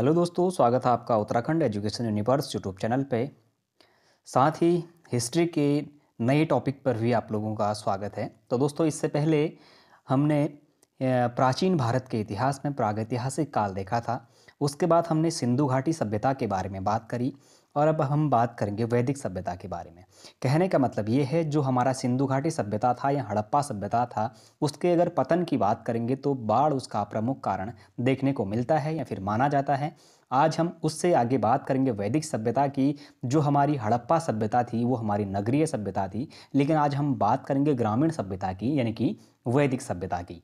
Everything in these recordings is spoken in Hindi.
हेलो दोस्तों स्वागत है आपका Uttarakhand education universe YouTube channel पे साथ ही हिस्ट्री के नए टॉपिक पर भी आप लोगों का स्वागत है तो दोस्तों इससे पहले हमने प्राचीन भारत के इतिहास में प्रागैतिहासिक काल देखा था उसके बाद हमने सिंधु घाटी सभ्यता के बारे में बात करी और अब हम बात करेंगे वैदिक सभ्यता के बारे में कहने का मतलब ये है जो हमारा सिंधु घाटी सभ्यता था या हड़प्पा सभ्यता था उसके अगर पतन की बात करेंगे तो बाढ़ उसका प्रमुख कारण देखने को मिलता है या फिर माना जाता है आज हम उससे आगे बात करेंगे वैदिक सभ्यता की जो हमारी हड़प्पा सभ्यता थी वो हमारी नगरीय सभ्यता थी लेकिन आज हम बात करेंगे ग्रामीण सभ्यता की यानी कि वैदिक सभ्यता की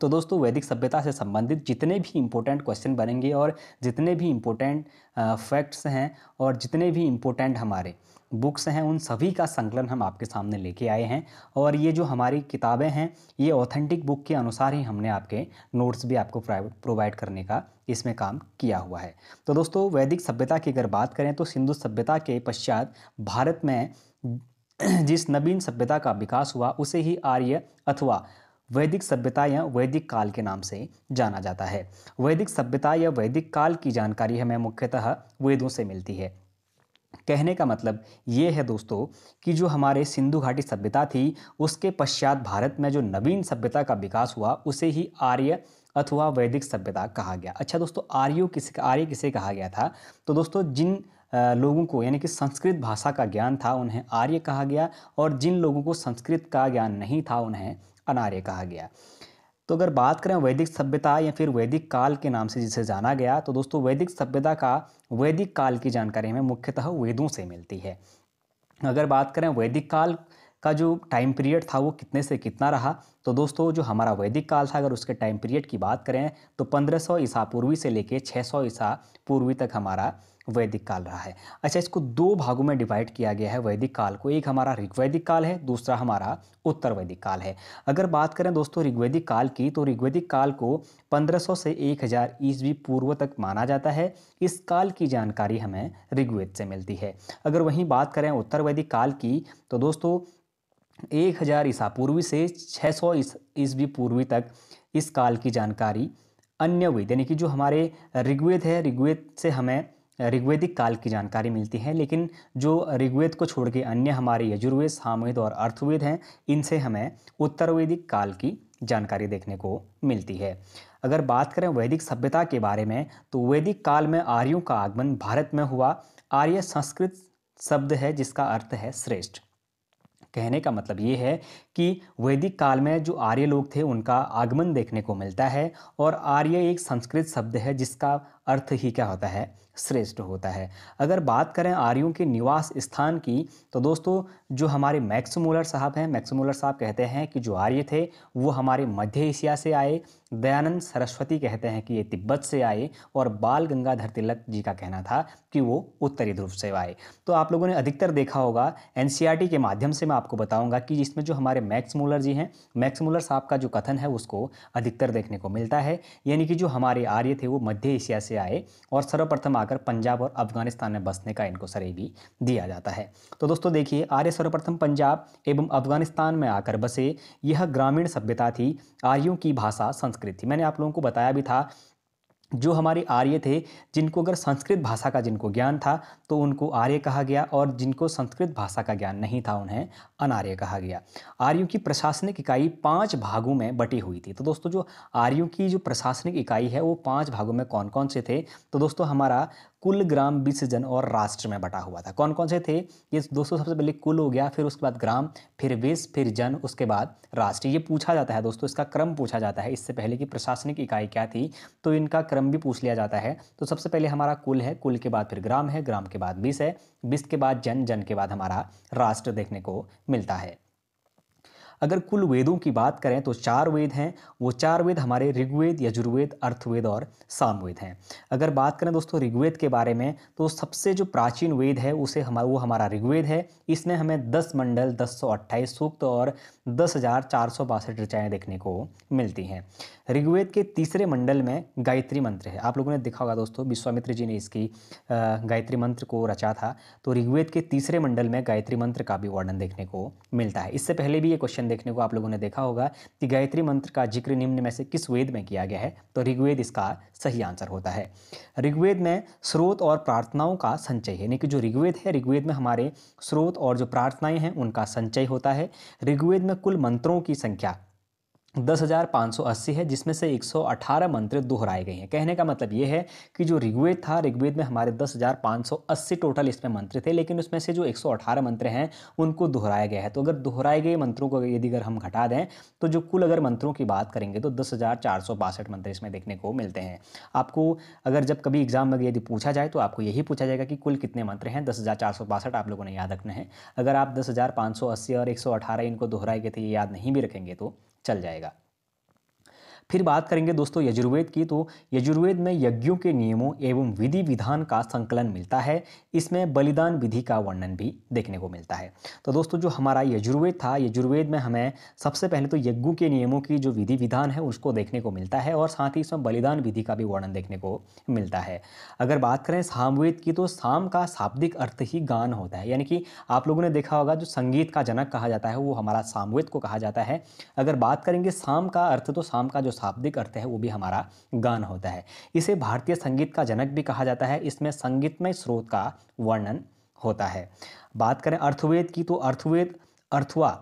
तो दोस्तों वैदिक सभ्यता से संबंधित जितने भी इम्पोर्टेंट क्वेश्चन बनेंगे और जितने भी इम्पोर्टेंट फैक्ट्स हैं और जितने भी इम्पोर्टेंट हमारे बुक्स हैं उन सभी का संकलन हम आपके सामने लेके आए हैं और ये जो हमारी किताबें हैं ये ऑथेंटिक बुक के अनुसार ही हमने आपके नोट्स भी आपको प्रोवाइड करने का इसमें काम किया हुआ है तो दोस्तों वैदिक सभ्यता की अगर बात करें तो सिंधु सभ्यता के पश्चात भारत में जिस नवीन सभ्यता का विकास हुआ उसे ही आर्य अथवा वैदिक सभ्यता या वैदिक काल के नाम से जाना जाता है वैदिक सभ्यता या वैदिक काल की जानकारी हमें मुख्यतः वेदों से मिलती है कहने का मतलब ये है दोस्तों कि जो हमारे सिंधु घाटी सभ्यता थी उसके पश्चात भारत में जो नवीन सभ्यता का विकास हुआ उसे ही आर्य अथवा वैदिक सभ्यता कहा गया अच्छा दोस्तों आर्यो किस आर्य किसे कहा गया था तो दोस्तों जिन लोगों को यानी कि संस्कृत भाषा का ज्ञान था उन्हें आर्य कहा गया और जिन लोगों को संस्कृत का ज्ञान नहीं था उन्हें अनार्य कहा गया तो अगर बात करें वैदिक सभ्यता या फिर वैदिक काल के नाम से जिसे जाना गया तो दोस्तों वैदिक सभ्यता का वैदिक काल की जानकारी हमें मुख्यतः वेदों से मिलती है अगर बात करें वैदिक काल का जो टाइम पीरियड था वो कितने से कितना रहा तो दोस्तों जो हमारा वैदिक काल था अगर उसके टाइम पीरियड की बात करें तो 1500 ईसा पूर्वी से लेके 600 ईसा पूर्वी तक हमारा वैदिक काल रहा है अच्छा इसको दो भागों में डिवाइड किया गया है वैदिक काल को एक हमारा ऋग्वैदिक काल है दूसरा हमारा उत्तर वैदिक काल है अगर बात करें दोस्तों ऋग्वैदिक काल की तो ऋग्वैदिक काल को 1500 से 1000 हज़ार ईस्वी पूर्व तक माना जाता है इस काल की जानकारी हमें ऋग्वेद से मिलती है अगर वहीं बात करें उत्तर वैदिक काल की तो दोस्तों एक हज़ार ईसा पूर्वी से छः सौ ईस्वी पूर्वी तक इस काल की जानकारी अन्य वेद यानी कि जो हमारे ऋग्वेद है ऋग्वेद से हमें ऋग्वेदिक काल की जानकारी मिलती है लेकिन जो ऋग्वेद को छोड़ के अन्य हमारे यजुर्वेद सामवेद और अर्थवेद हैं इनसे हमें वैदिक काल की जानकारी देखने को मिलती है अगर बात करें वैदिक सभ्यता के बारे में तो वैदिक काल में आर्यों का आगमन भारत में हुआ आर्य संस्कृत शब्द है जिसका अर्थ है श्रेष्ठ कहने का मतलब ये है कि वैदिक काल में जो आर्य लोग थे उनका आगमन देखने को मिलता है और आर्य एक संस्कृत शब्द है जिसका अर्थ ही क्या होता है श्रेष्ठ होता है अगर बात करें आर्यों के निवास स्थान की तो दोस्तों जो हमारे मैक्समोलर साहब हैं मैक्समोलर साहब कहते हैं कि जो आर्य थे वो हमारे मध्य एशिया से आए दयानंद सरस्वती कहते हैं कि ये तिब्बत से आए और बाल गंगाधर तिलक जी का कहना था कि वो उत्तरी ध्रुव से आए तो आप लोगों ने अधिकतर देखा होगा एन के माध्यम से मैं आपको बताऊँगा कि इसमें जो हमारे मैक्स मूलर जी हैं मैक्स मूलर साहब का जो कथन है उसको अधिकतर देखने को मिलता है यानी कि जो हमारे आर्य थे वो मध्य एशिया से आए और सर्वप्रथम आकर पंजाब और अफगानिस्तान में बसने का इनको श्रेय भी दिया जाता है तो दोस्तों देखिए आर्य सर्वप्रथम पंजाब एवं अफगानिस्तान में आकर बसे यह ग्रामीण सभ्यता थी आर्यों की भाषा संस्कृत थी मैंने आप लोगों को बताया भी था जो हमारे आर्य थे जिनको अगर संस्कृत भाषा का जिनको ज्ञान था तो उनको आर्य कहा गया और जिनको संस्कृत भाषा का ज्ञान नहीं था उन्हें अनार्य कहा गया आर्यों की प्रशासनिक इकाई पांच भागों में बटी हुई थी तो दोस्तों जो आर्यों की जो प्रशासनिक इकाई है वो पांच भागों में कौन कौन से थे तो दोस्तों हमारा कुल ग्राम विसर्जन और राष्ट्र में बटा हुआ था कौन कौन से थे ये दोस्तों सबसे पहले कुल हो गया फिर उसके बाद ग्राम फिर वेश फिर जन उसके बाद राष्ट्र ये पूछा जाता है दोस्तों इसका क्रम पूछा जाता है इससे पहले कि प्रशासनिक इकाई क्या थी तो इनका क्रम भी पूछ लिया जाता है तो सबसे पहले हमारा कुल है कुल के बाद फिर ग्राम है ग्राम के बाद बीस है बीस के बाद जन जन के बाद हमारा राष्ट्र देखने को मिलता है अगर कुल वेदों की बात करें तो चार वेद हैं वो चार वेद हमारे ऋग्वेद यजुर्वेद अर्थवेद और सामवेद हैं अगर बात करें दोस्तों ऋग्वेद के बारे में तो सबसे जो प्राचीन वेद है उसे हमारा वो हमारा ऋग्वेद है इसमें हमें दस मंडल दस सौ अट्ठाईस सूक्त और दस हज़ार चार सौ बासठ रचाएँ देखने को मिलती हैं ऋग्वेद के तीसरे मंडल में गायत्री मंत्र है आप लोगों ने देखा होगा दोस्तों विश्वामित्र जी ने इसकी गायत्री मंत्र को रचा था तो ऋग्वेद के तीसरे मंडल में गायत्री मंत्र का भी वर्णन देखने को मिलता है इससे पहले भी ये क्वेश्चन देखने को आप लोगों ने देखा होगा कि गायत्री मंत्र का जिक्र निम्न में से किस वेद में किया गया है तो ऋग्वेद इसका सही आंसर होता है ऋग्वेद में स्रोत और प्रार्थनाओं का संचय है यानी कि जो ऋग्वेद है ऋग्वेद में हमारे स्रोत और जो प्रार्थनाएं हैं उनका संचय होता है ऋग्वेद में कुल मंत्रों की संख्या दस हज़ार पाँच सौ अस्सी है जिसमें से एक सौ अठारह मंत्र दोहराए गए हैं कहने का मतलब ये है कि जो ऋग्वेद था ऋग्वेद में हमारे दस हज़ार पाँच सौ अस्सी टोटल इसमें मंत्र थे लेकिन उसमें से जो एक सौ अठारह मंत्र हैं उनको दोहराया गया है तो अगर दोहराए गए मंत्रों को यदि अगर हम घटा दें तो जो कुल अगर मंत्रों की बात करेंगे तो दस हज़ार चार सौ बासठ मंत्र इसमें देखने को मिलते हैं आपको अगर जब कभी एग्जाम में यदि पूछा जाए तो आपको यही पूछा जाएगा कि कुल कितने मंत्र हैं दस हज़ार चार सौ बासठ आप लोगों ने याद रखना है अगर आप दस हज़ार पाँच सौ अस्सी और एक सौ अठारह इनको दोहराए गए थे ये याद नहीं भी रखेंगे तो चल जाएगा फिर बात करेंगे दोस्तों यजुर्वेद की तो यजुर्वेद में यज्ञों के नियमों एवं विधि विधान का संकलन मिलता है इसमें बलिदान विधि का वर्णन भी देखने को मिलता है तो दोस्तों जो हमारा यजुर्वेद था यजुर्वेद में हमें सबसे पहले तो यज्ञों के नियमों की जो विधि विधान है उसको देखने को मिलता है और साथ ही इसमें बलिदान विधि का भी वर्णन देखने को मिलता है अगर बात करें सामवेद की तो साम का शाब्दिक अर्थ ही गान होता है यानी कि आप लोगों ने देखा होगा जो संगीत का जनक कहा जाता है वो हमारा सामवेद को कहा जाता है अगर बात करेंगे साम का अर्थ तो साम का जो शाब्दिक अर्थ है वो भी हमारा गान होता है इसे भारतीय संगीत का जनक भी कहा जाता है इसमें संगीतमय स्रोत का वर्णन होता है बात करें अर्थवेद की तो अर्थवेद अर्थवा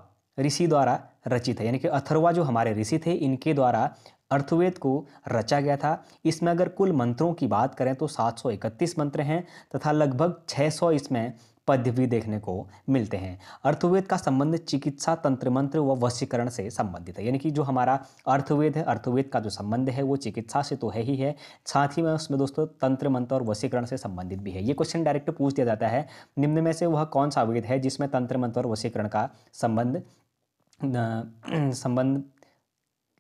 ऋषि द्वारा रचित है यानी कि अथर्वा जो हमारे ऋषि थे इनके द्वारा अर्थवेद को रचा गया था इसमें अगर कुल मंत्रों की बात करें तो 731 मंत्र हैं तथा लगभग 600 इसमें पद्य भी देखने को मिलते हैं अर्थवेद का संबंध चिकित्सा तंत्र मंत्र व वशीकरण से संबंधित है यानी कि जो हमारा अर्थवेद है अर्थवेद का जो संबंध है वो चिकित्सा से तो है ही है साथ ही में उसमें दोस्तों तंत्र मंत्र और वशीकरण से संबंधित भी है ये क्वेश्चन डायरेक्ट पूछ दिया जाता है निम्न में से वह कौन सा वेद है जिसमें तंत्र मंत्र और वशीकरण का संबंध संबंध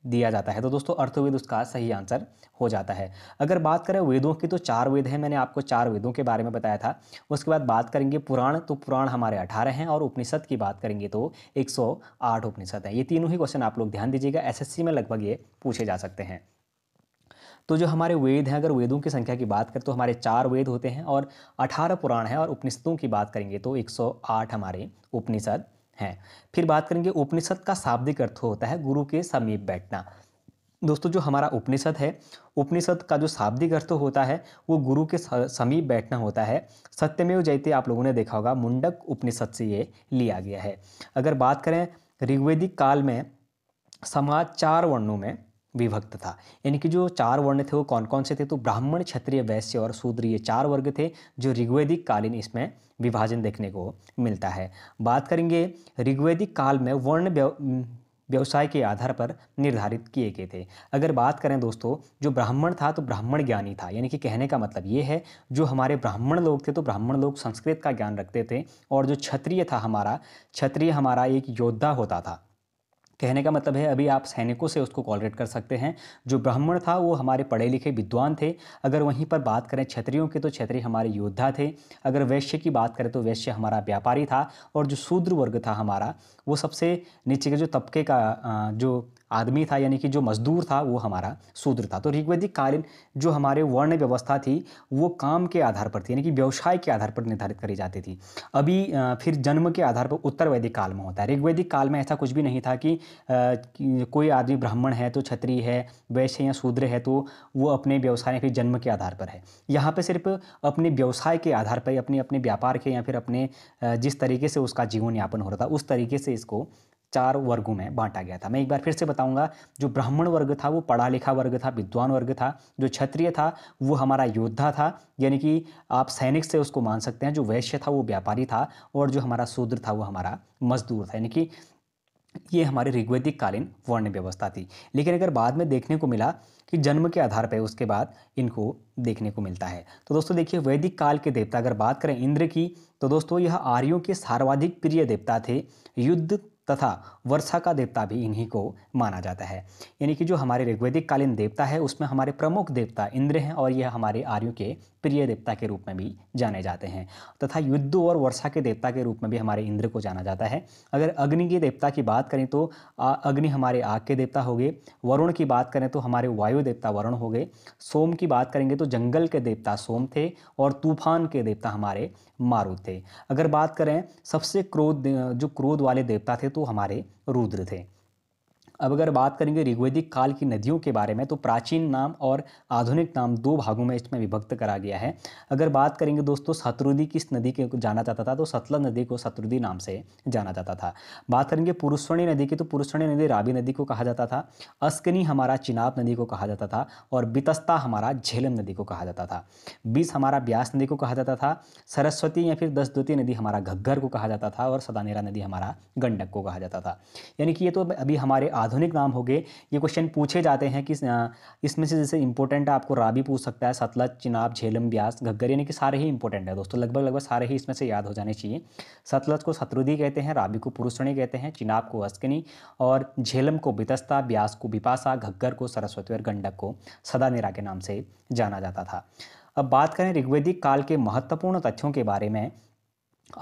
दिया जाता है तो दोस्तों अर्थवेद उसका सही आंसर हो जाता है अगर बात करें वेदों की तो चार वेद हैं मैंने आपको चार वेदों के बारे में बताया था उसके बाद बात करेंगे पुराण तो पुराण हमारे अठारह हैं और उपनिषद की बात करेंगे तो 108 उपनिषद हैं ये तीनों ही क्वेश्चन आप लोग ध्यान दीजिएगा एस में लगभग ये पूछे जा सकते हैं तो जो हमारे वेद हैं अगर वेदों की संख्या की बात करें तो हमारे चार वेद होते हैं और अठारह पुराण हैं और उपनिषदों की बात करेंगे तो एक हमारे उपनिषद हैं फिर बात करेंगे उपनिषद का शाब्दिक अर्थ होता है गुरु के समीप बैठना दोस्तों जो हमारा उपनिषद है उपनिषद का जो शाब्दिक अर्थ होता है वो गुरु के समीप बैठना होता है सत्यमेव जयते आप लोगों ने देखा होगा मुंडक उपनिषद से ये लिया गया है अगर बात करें ऋग्वेदिक काल में समाज चार वर्णों में विभक्त था यानी कि जो चार वर्ण थे वो कौन कौन से थे तो ब्राह्मण क्षत्रिय वैश्य और शूद्र ये चार वर्ग थे जो ऋग्वेदिक कालीन इसमें विभाजन देखने को मिलता है बात करेंगे ऋग्वेदिक काल में वर्ण व्यवसाय के आधार पर निर्धारित किए गए थे अगर बात करें दोस्तों जो ब्राह्मण था तो ब्राह्मण ज्ञानी था यानी कि कहने का मतलब ये है जो हमारे ब्राह्मण लोग थे तो ब्राह्मण लोग संस्कृत का ज्ञान रखते थे और जो क्षत्रिय था हमारा क्षत्रिय हमारा एक योद्धा होता था कहने का मतलब है अभी आप सैनिकों से उसको कॉलरेट कर सकते हैं जो ब्राह्मण था वो हमारे पढ़े लिखे विद्वान थे अगर वहीं पर बात करें क्षत्रियों की तो क्षत्रिय हमारे योद्धा थे अगर वैश्य की बात करें तो वैश्य हमारा व्यापारी था और जो शूद्र वर्ग था हमारा वो सबसे नीचे के जो तबके का जो आदमी था यानी कि जो मजदूर था वो हमारा शूद्र था तो ऋग्वैदिक कालीन जो हमारे वर्ण व्यवस्था थी वो काम के आधार पर थी यानी कि व्यवसाय के आधार पर निर्धारित करी जाती थी अभी फिर जन्म के आधार पर उत्तर वैदिक काल में होता है ऋग्वैदिक काल में ऐसा कुछ भी नहीं था कि कोई आदमी ब्राह्मण है तो क्षत्रिय है वैश्य या शूद्र है तो वो अपने व्यवसाय या फिर जन्म के आधार पर है यहाँ पर सिर्फ अपने व्यवसाय के आधार पर अपने अपने व्यापार के या फिर अपने जिस तरीके से उसका जीवन यापन हो रहा था उस तरीके से इसको चार वर्गों में बांटा गया था मैं एक बार फिर से बताऊंगा जो ब्राह्मण वर्ग था वो पढ़ा लिखा वर्ग था विद्वान वर्ग था जो क्षत्रिय था वो हमारा योद्धा था यानी कि आप सैनिक से उसको मान सकते हैं जो वैश्य था वो व्यापारी था और जो हमारा शूद्र था वो हमारा मजदूर था यानी कि ये हमारी ऋग्वैदिक कालीन वर्ण व्यवस्था थी लेकिन अगर बाद में देखने को मिला कि जन्म के आधार पर उसके बाद इनको देखने को मिलता है तो दोस्तों देखिए वैदिक काल के देवता अगर बात करें इंद्र की तो दोस्तों यह आर्यों के सर्वाधिक प्रिय देवता थे युद्ध तथा वर्षा का देवता भी इन्हीं को माना जाता है यानी कि जो हमारे ऋग्वेदिक कालीन देवता है उसमें हमारे प्रमुख देवता इंद्र हैं और यह हमारे आर्यों के प्रिय देवता के रूप में भी जाने जाते हैं तथा युद्ध और वर्षा के देवता के रूप में भी हमारे इंद्र को जाना जाता है अगर अग्नि के देवता की बात करें तो अग्नि हमारे आग के देवता हो गए वरुण की बात करें तो हमारे वायु देवता वरुण हो गए सोम की बात करेंगे तो जंगल के देवता सोम थे और तूफान के देवता हमारे मारू थे अगर बात करें सबसे क्रोध जो क्रोध वाले देवता थे तो हमारे रुद्र थे अब अगर बात करेंगे ऋग्वेदिक काल की नदियों के बारे में तो प्राचीन नाम और आधुनिक नाम दो भागों में इसमें विभक्त करा गया है अगर बात करेंगे दोस्तों सतरुदी किस नदी के जाना जाता था तो सतलज नदी को सतरुदी नाम से जाना जाता था बात करेंगे पुरुष्वणी नदी की तो पुरुष्वणी नदी रावी नदी को कहा जाता था अस्कनी हमारा चिनाब नदी को कहा जाता था और बितस्ता हमारा झेलम नदी को कहा जाता था बीस हमारा ब्यास नदी को कहा जाता था सरस्वती या फिर दसदोती नदी हमारा घग्घर को कहा जाता था और सदानेरा नदी हमारा गंडक को कहा जाता था यानी कि ये तो अभी हमारे आधुनिक नाम हो गए ये क्वेश्चन पूछे जाते हैं कि इसमें से जैसे इंपॉर्टेंट आपको राबी पूछ सकता है सतलज चिनाब झेलम ब्यास घग्गर यानी कि सारे ही इंपॉर्टेंट है दोस्तों लगभग लगभग सारे ही इसमें से याद हो जाने चाहिए सतलज को शत्रुधि कहते हैं राबी को पुरुषणी कहते हैं चिनाब को अस्किनी और झेलम को बितस्ता ब्यास को बिपासा घग्गर को सरस्वती और गंडक को सदानिरा के नाम से जाना जाता था अब बात करें ऋग्वेदिक काल के महत्वपूर्ण तथ्यों के बारे में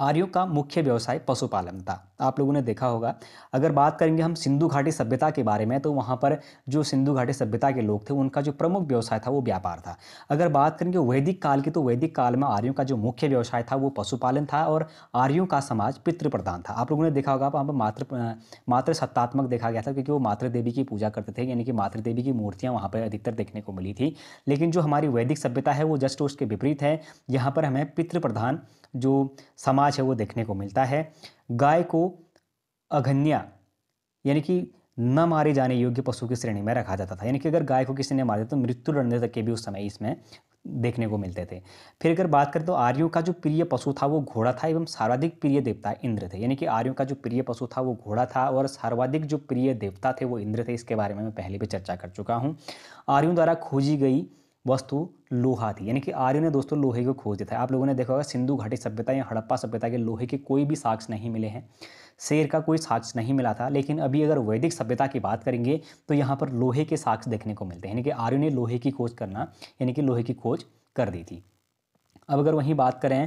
आर्यों का मुख्य व्यवसाय पशुपालन था आप लोगों ने देखा होगा अगर बात करेंगे हम सिंधु घाटी सभ्यता के बारे में तो वहाँ पर जो सिंधु घाटी सभ्यता के लोग थे उनका जो प्रमुख व्यवसाय था वो व्यापार था अगर बात करेंगे वैदिक काल की तो वैदिक काल में आर्यों का जो मुख्य व्यवसाय था वो पशुपालन था और आर्यों का समाज पितृप्रधान था आप लोगों ने देखा होगा वहाँ पर मातृ मातृ सत्तात्मक देखा गया था क्योंकि वो मातृ देवी की पूजा करते थे यानी कि मातृ देवी की मूर्तियाँ वहाँ पर अधिकतर देखने को मिली थी लेकिन जो हमारी वैदिक सभ्यता है वो जस्ट उसके विपरीत है यहाँ पर हमें पितृप्रधान जो समाज है वो देखने को मिलता है गाय को अघन्या यानी कि न मारे जाने योग्य पशु की श्रेणी में रखा जाता था यानी कि अगर गाय को किसी ने मार दिया तो मृत्यु दंड तक के भी उस समय इसमें देखने को मिलते थे फिर अगर बात करें तो आर्यों का जो प्रिय पशु था वो घोड़ा था एवं सर्वाधिक प्रिय देवता इंद्र थे यानी कि आर्यों का जो प्रिय पशु था वो घोड़ा था और सर्वाधिक जो प्रिय देवता थे वो इंद्र थे इसके बारे में मैं पहले भी चर्चा कर चुका हूँ आर्यों द्वारा खोजी गई वस्तु लोहा थी यानी कि आर्यों ने दोस्तों लोहे को खोज दिया था आप लोगों ने देखा होगा सिंधु घाटी सभ्यता या हड़प्पा सभ्यता के लोहे के कोई भी साक्ष्य नहीं मिले हैं शेर का कोई साक्ष्य नहीं मिला था लेकिन अभी अगर वैदिक सभ्यता की बात करेंगे तो यहाँ पर लोहे के साक्ष्य देखने को मिलते हैं यानी कि आर्यों ने लोहे की खोज करना यानी कि लोहे की खोज कर दी थी अब अगर वहीं बात करें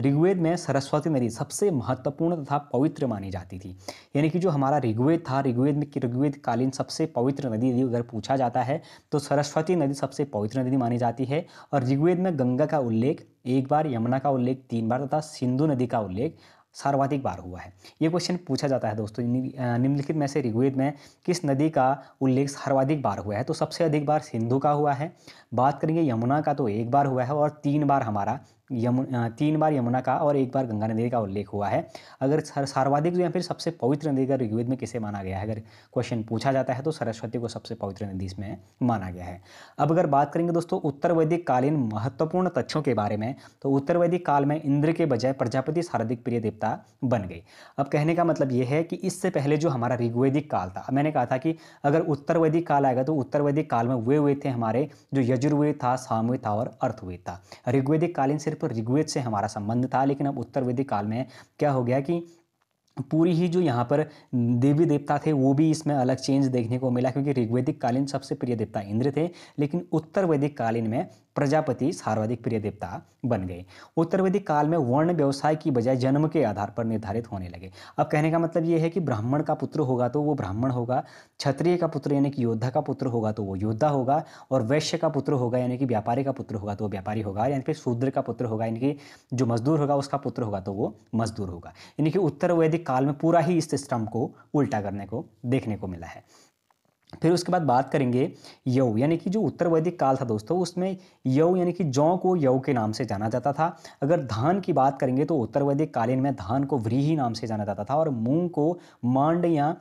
ऋग्वेद में सरस्वती नदी सबसे महत्वपूर्ण तथा पवित्र मानी जाती थी यानी कि जो हमारा ऋग्वेद था ऋग्वेद में ऋग्वेद कालीन सबसे पवित्र नदी यदि अगर पूछा जाता है तो सरस्वती नदी सबसे पवित्र नदी मानी जाती है और ऋग्वेद में गंगा का उल्लेख एक बार यमुना का उल्लेख तीन बार तथा सिंधु नदी का उल्लेख सर्वाधिक बार हुआ है ये क्वेश्चन पूछा जाता है दोस्तों निम्नलिखित में से ऋग्वेद में किस नदी का उल्लेख सर्वाधिक बार हुआ है तो सबसे अधिक बार सिंधु का हुआ है बात करेंगे यमुना का तो एक बार हुआ है और तीन बार हमारा यमुना तीन बार यमुना का और एक बार गंगा नदी का उल्लेख हुआ है अगर सर्वाधिक या फिर सबसे पवित्र नदी का ऋग्वेद में किसे माना गया है अगर क्वेश्चन पूछा जाता है तो सरस्वती को सबसे पवित्र नदी इसमें माना गया है अब अगर बात करेंगे दोस्तों उत्तर वैदिक कालीन महत्वपूर्ण तथ्यों के बारे में तो उत्तर वैदिक काल में इंद्र के बजाय प्रजापति सर्वाधिक प्रिय देवता बन गई अब कहने का मतलब ये है कि इससे पहले जो हमारा ऋग्वेदिक काल था मैंने कहा था कि अगर उत्तर वैदिक काल आएगा तो उत्तर वैदिक काल में वे हुए थे हमारे जो यज यजुर्वेद था सामवेद था और अर्थवेद था ऋग्वेदिक कालीन सिर्फ ऋग्वेद से हमारा संबंध था लेकिन अब उत्तर वैदिक काल में क्या हो गया कि पूरी ही जो यहाँ पर देवी देवता थे वो भी इसमें अलग चेंज देखने को मिला क्योंकि ऋग्वेदिक कालीन सबसे प्रिय देवता इंद्र थे लेकिन उत्तर वैदिक कालीन में प्रजापति सर्वाधिक प्रिय देवता बन गए उत्तर वैदिक काल में वर्ण व्यवसाय की बजाय जन्म के आधार पर निर्धारित होने लगे अब कहने का मतलब ये है कि ब्राह्मण का पुत्र होगा तो वो ब्राह्मण होगा क्षत्रिय का पुत्र यानी कि योद्धा का पुत्र होगा तो वो योद्धा होगा और वैश्य का पुत्र होगा यानी कि व्यापारी का पुत्र होगा तो वो व्यापारी होगा यानी फिर शूद्र का पुत्र होगा यानी कि जो मजदूर होगा उसका पुत्र होगा तो वो मजदूर होगा यानी कि उत्तर वैदिक काल में पूरा ही इस सिस्टम को उल्टा करने को देखने को मिला है फिर उसके बाद बात करेंगे यऊ यानी कि जो उत्तर वैदिक काल था दोस्तों उसमें यऊ यानी कि जौ को यऊ के नाम से जाना जाता था अगर धान की बात करेंगे तो उत्तर वैदिक कालीन में धान को व्रीही नाम से जाना जाता था और मूंग को मांड या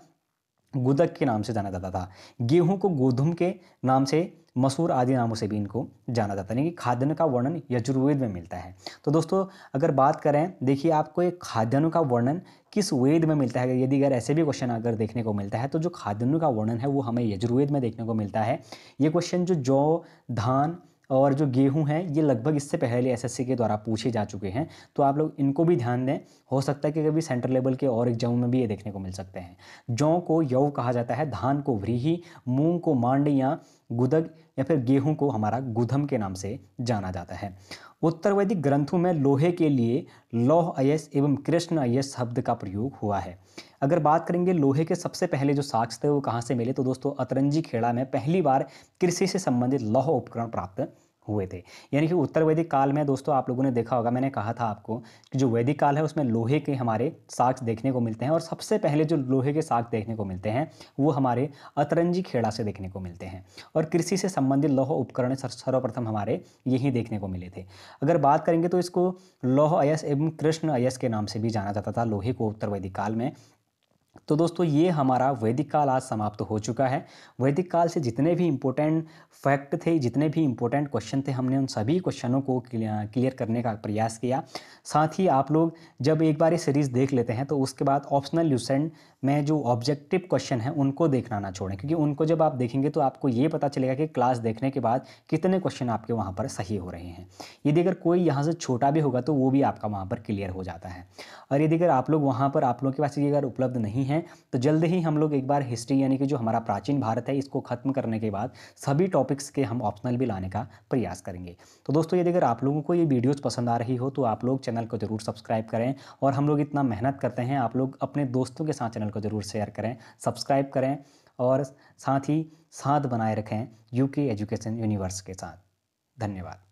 गुदक के नाम से जाना जाता था गेहूं को गोधुम के नाम से मसूर आदि नामों से भी इनको जाना जाता है यानी कि खाद्यान्न का वर्णन यजुर्वेद में मिलता है तो दोस्तों अगर बात करें देखिए आपको एक खाद्यान्न का वर्णन किस वेद में मिलता है यदि अगर ऐसे भी क्वेश्चन अगर देखने को मिलता है तो जो खाद्यान्न का वर्णन है वो हमें यजुर्वेद में देखने को मिलता है ये क्वेश्चन जो जौ धान और जो गेहूँ हैं ये लगभग इससे पहले एसएससी के द्वारा पूछे जा चुके हैं तो आप लोग इनको भी ध्यान दें हो सकता है कि कभी सेंट्रल लेवल के और एग्जाम में भी ये देखने को मिल सकते हैं जौ को यव कहा जाता है धान को व्रीही मूंग को मांड या गुदग या फिर गेहूँ को हमारा गुधम के नाम से जाना जाता है उत्तर वैदिक ग्रंथों में लोहे के लिए लौह अयस एवं कृष्ण अयस शब्द का प्रयोग हुआ है अगर बात करेंगे लोहे के सबसे पहले जो साक्ष्य थे वो कहाँ से मिले तो दोस्तों अतरंजी खेड़ा में पहली बार कृषि से संबंधित लौह उपकरण प्राप्त हुए थे यानी कि उत्तर वैदिक काल में दोस्तों आप लोगों ने देखा होगा मैंने कहा था आपको कि जो वैदिक काल है उसमें लोहे के हमारे साक्ष देखने को मिलते हैं और सबसे पहले जो लोहे के साक्ष देखने को मिलते हैं वो हमारे अतरंजी खेड़ा से देखने को मिलते हैं और कृषि से संबंधित लौह उपकरण सर्वप्रथम हमारे यहीं देखने को मिले थे अगर बात करेंगे तो इसको लौह अयस एवं कृष्ण अयस के नाम से भी जाना जाता था लोहे को उत्तर वैदिक काल में तो दोस्तों ये हमारा वैदिक काल आज समाप्त हो चुका है वैदिक काल से जितने भी इम्पोर्टेंट फैक्ट थे जितने भी इम्पोर्टेंट क्वेश्चन थे हमने उन सभी क्वेश्चनों को क्लियर करने का प्रयास किया साथ ही आप लोग जब एक बार ये सीरीज़ देख लेते हैं तो उसके बाद ऑप्शनल ल्यूसेंट में जो ऑब्जेक्टिव क्वेश्चन है उनको देखना ना छोड़ें क्योंकि उनको जब आप देखेंगे तो आपको ये पता चलेगा कि क्लास देखने के बाद कितने क्वेश्चन आपके वहाँ पर सही हो रहे हैं यदि अगर कोई यहाँ से छोटा भी होगा तो वो भी आपका वहाँ पर क्लियर हो जाता है और यदि अगर आप लोग वहाँ पर आप लोगों के पास ये अगर उपलब्ध नहीं है तो जल्द ही हम लोग एक बार हिस्ट्री यानी कि जो हमारा प्राचीन भारत है इसको ख़त्म करने के बाद सभी टॉपिक्स के हम ऑप्शनल भी लाने का प्रयास करेंगे तो दोस्तों यदि अगर आप लोगों को ये वीडियोज़ पसंद आ रही हो तो आप लोग चैनल को ज़रूर सब्सक्राइब करें और हम लोग इतना मेहनत करते हैं आप लोग अपने दोस्तों के साथ चैनल को ज़रूर शेयर करें सब्सक्राइब करें और साथ ही साथ बनाए रखें यूके एजुकेशन यूनिवर्स के साथ धन्यवाद